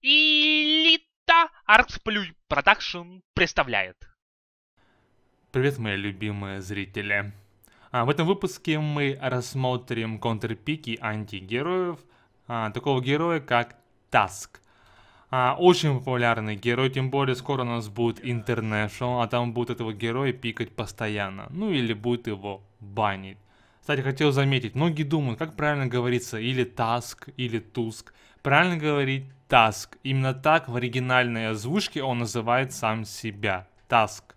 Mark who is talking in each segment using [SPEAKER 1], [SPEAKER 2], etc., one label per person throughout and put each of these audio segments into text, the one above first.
[SPEAKER 1] Элита Артсплюй Production представляет. Привет, мои любимые зрители. А, в этом выпуске мы рассмотрим контрпики антигероев, а, такого героя как Таск. А, очень популярный герой, тем более скоро у нас будет International, а там будет этого героя пикать постоянно. Ну или будет его банить. Кстати, хотел заметить, многие думают, как правильно говорится, или таск, или туск. Правильно говорить таск. Именно так в оригинальной озвучке он называет сам себя. Таск.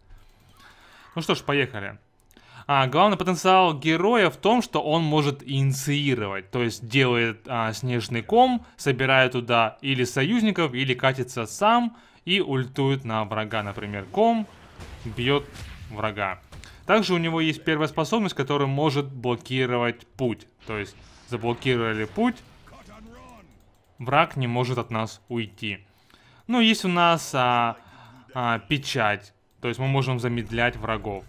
[SPEAKER 1] Ну что ж, поехали. А, главный потенциал героя в том, что он может инициировать, то есть делает а, снежный ком, собирает туда или союзников, или катится сам и ультует на врага, например, ком бьет врага. Также у него есть первая способность, которая может блокировать путь. То есть заблокировали путь, враг не может от нас уйти. Ну, есть у нас а, а, печать. То есть мы можем замедлять врагов.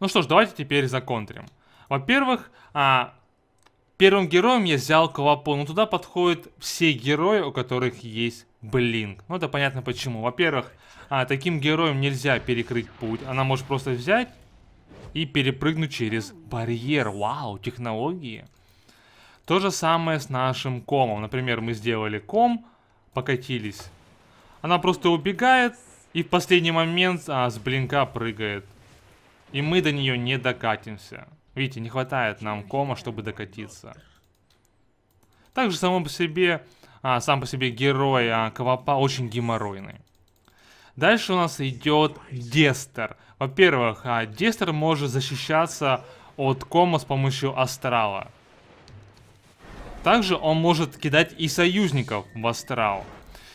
[SPEAKER 1] Ну что ж, давайте теперь законтрим. Во-первых, а, первым героем я взял Колопон. Но туда подходят все герои, у которых есть Блин, ну это понятно почему. Во-первых, а, таким героем нельзя перекрыть путь. Она может просто взять и перепрыгнуть через барьер. Вау, технологии. То же самое с нашим комом. Например, мы сделали ком, покатились. Она просто убегает и в последний момент а, с блинка прыгает. И мы до нее не докатимся. Видите, не хватает нам кома, чтобы докатиться. Также само по себе а, сам по себе герой а, КВАПА очень геморройный. Дальше у нас идет Дестер. Во-первых, а, Дестер может защищаться от кома с помощью Астрала. Также он может кидать и союзников в Астрал.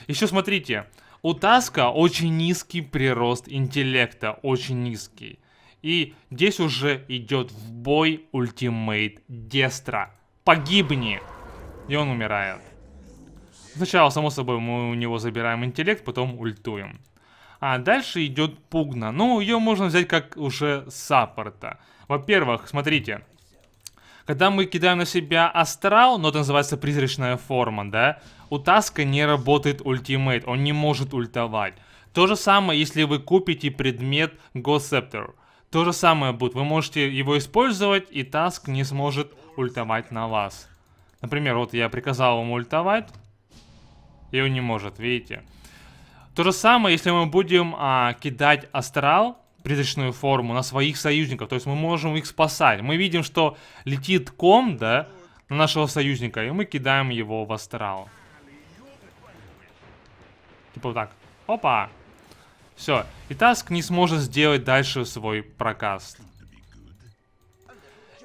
[SPEAKER 1] Еще смотрите, у Таска очень низкий прирост интеллекта, очень низкий. И здесь уже идет в бой ультимейт Дестра. Погибни! И он умирает. Сначала, само собой, мы у него забираем интеллект, потом ультуем. А дальше идет пугна. Ну, ее можно взять как уже саппорта. Во-первых, смотрите. Когда мы кидаем на себя астрал, но это называется призрачная форма, да? У Таска не работает ультимейт, он не может ультовать. То же самое, если вы купите предмет Госептер. То же самое будет. Вы можете его использовать, и Таск не сможет ультовать на вас. Например, вот я приказал ему ультовать. И он не может, видите. То же самое, если мы будем а, кидать астрал, призрачную форму, на своих союзников. То есть мы можем их спасать. Мы видим, что летит ком, да, на нашего союзника, и мы кидаем его в астрал. Типа вот так. Опа! Все. И Таск не сможет сделать дальше свой прокаст.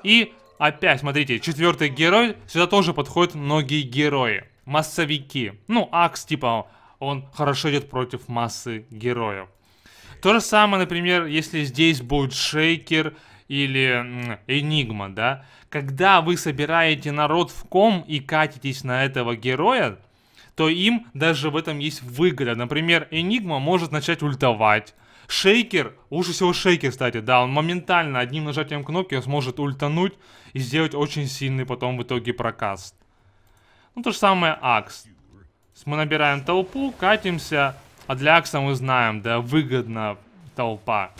[SPEAKER 1] И опять, смотрите, четвертый герой. Сюда тоже подходят многие герои массовики. Ну, Акс, типа, он хорошо идет против массы героев. То же самое, например, если здесь будет Шейкер или Энигма, да? Когда вы собираете народ в ком и катитесь на этого героя, то им даже в этом есть выгода. Например, Энигма может начать ультовать. Шейкер, лучше всего шейкер, кстати, да, он моментально одним нажатием кнопки сможет ультануть и сделать очень сильный потом в итоге прокаст. Ну, то же самое Акс. Мы набираем толпу, катимся, а для Акса мы знаем, да, выгодна толпа.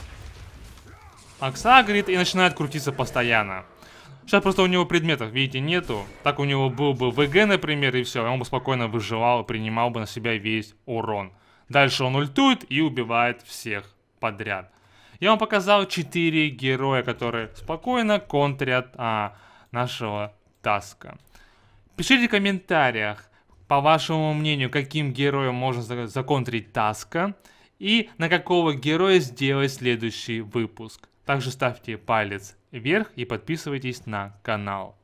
[SPEAKER 1] Акса говорит и начинает крутиться постоянно. Сейчас просто у него предметов, видите, нету. Так у него был бы ВГ, например, и все. он бы спокойно выживал и принимал бы на себя весь урон. Дальше он ультует и убивает всех подряд. Я вам показал 4 героя, которые спокойно контрят а, нашего Таска. Пишите в комментариях, по вашему мнению, каким героем можно законтрить Таска и на какого героя сделать следующий выпуск. Также ставьте палец вверх и подписывайтесь на канал.